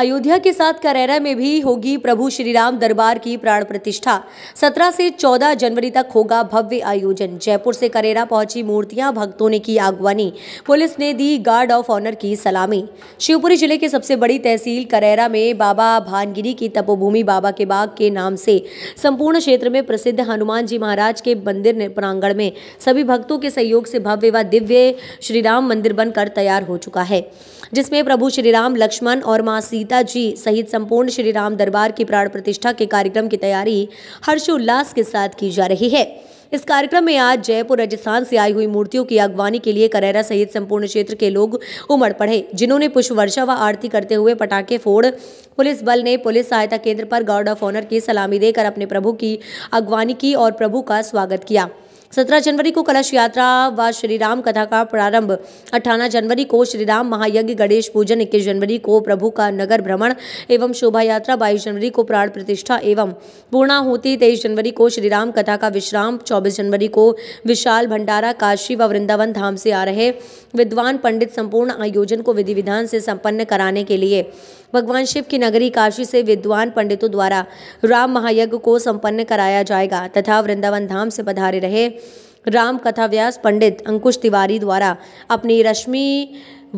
अयोध्या के साथ करेरा में भी होगी प्रभु श्रीराम दरबार की प्राण प्रतिष्ठा 17 से 14 जनवरी तक होगा भव्य आयोजन जयपुर से करेरा पहुंची मूर्तियां भक्तों ने की आगवानी पुलिस ने दी गार्ड ऑफ ऑनर की सलामी शिवपुरी जिले के सबसे बड़ी तहसील करेरा में बाबा भानगिरी की तपोभूमि बाबा के बाग के नाम से संपूर्ण क्षेत्र में प्रसिद्ध हनुमान जी महाराज के मंदिर प्रांगण में सभी भक्तों के सहयोग से भव्य व दिव्य श्रीराम मंदिर बनकर तैयार हो चुका है जिसमें प्रभु श्रीराम लक्ष्मण और मासी सीता जी सहित संपूर्ण श्री राम दरबार की प्राण प्रतिष्ठा के कार्यक्रम की तैयारी हर्षोल्लास के साथ की जा रही है इस कार्यक्रम में आज जयपुर राजस्थान से आई हुई मूर्तियों की अगवानी के लिए करेरा सहित संपूर्ण क्षेत्र के लोग उमड़ पड़े जिन्होंने पुष्प वर्षा व आरती करते हुए पटाखे फोड़ पुलिस बल ने पुलिस सहायता केंद्र पर गार्ड ऑफ ऑनर की सलामी देकर अपने प्रभु की अगवानी की और प्रभु का स्वागत किया सत्रह जनवरी को कलश यात्रा व श्री राम कथा का प्रारंभ अठारह जनवरी को श्री राम महायज्ञ गणेश पूजन इक्कीस जनवरी को प्रभु का नगर भ्रमण एवं शोभा यात्रा बाईस जनवरी को प्राण प्रतिष्ठा एवं होती तेईस जनवरी को श्री राम कथा का विश्राम चौबीस जनवरी को विशाल भंडारा काशी व वृंदावन धाम से आ रहे विद्वान पंडित संपूर्ण आयोजन को विधि विधान से संपन्न कराने के लिए भगवान शिव की नगरी काशी से विद्वान पंडितों द्वारा राम महायज्ञ को संपन्न कराया जाएगा तथा वृंदावन धाम से पधारे रहे राम कथा व्यास पंडित अंकुश तिवारी द्वारा अपनी रश्मि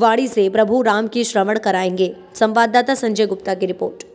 वाणी से प्रभु राम की श्रवण कराएंगे संवाददाता संजय गुप्ता की रिपोर्ट